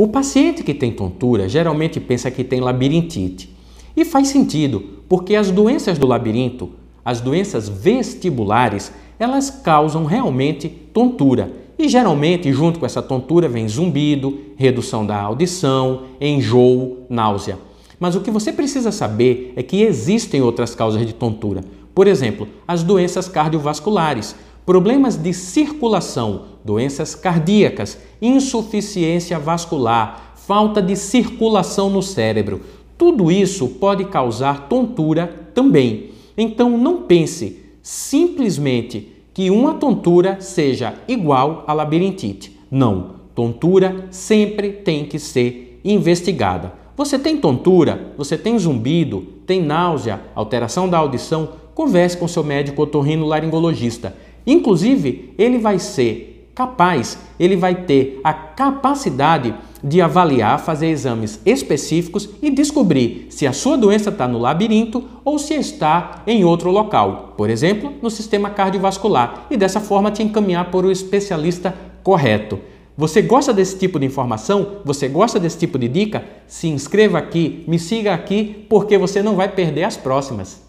O paciente que tem tontura geralmente pensa que tem labirintite. E faz sentido, porque as doenças do labirinto, as doenças vestibulares, elas causam realmente tontura. E geralmente, junto com essa tontura, vem zumbido, redução da audição, enjoo, náusea. Mas o que você precisa saber é que existem outras causas de tontura. Por exemplo, as doenças cardiovasculares, problemas de circulação, doenças cardíacas, insuficiência vascular, falta de circulação no cérebro. Tudo isso pode causar tontura também. Então não pense simplesmente que uma tontura seja igual à labirintite. Não, tontura sempre tem que ser investigada. Você tem tontura, você tem zumbido, tem náusea, alteração da audição, converse com seu médico otorrino laringologista. Inclusive, ele vai ser capaz, ele vai ter a capacidade de avaliar, fazer exames específicos e descobrir se a sua doença está no labirinto ou se está em outro local, por exemplo, no sistema cardiovascular, e dessa forma te encaminhar por o um especialista correto. Você gosta desse tipo de informação? Você gosta desse tipo de dica? Se inscreva aqui, me siga aqui, porque você não vai perder as próximas.